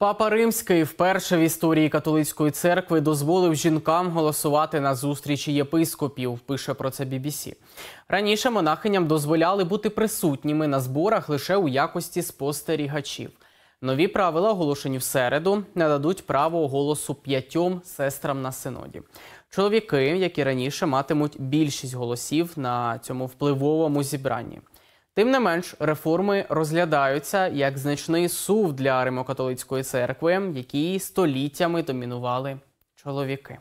Папа Римський вперше в історії католицької церкви дозволив жінкам голосувати на зустрічі єпископів. Пише про це BBC. Раніше монахиням дозволяли бути присутніми на зборах лише у якості спостерігачів. Нові правила, оголошені в середу, нададуть право голосу п'ятьом сестрам на синоді. Чоловіки, які раніше матимуть більшість голосів на цьому впливовому зібранні. Тим не менш, реформи розглядаються як значний сув для римокатолицької церкви, які століттями домінували чоловіки.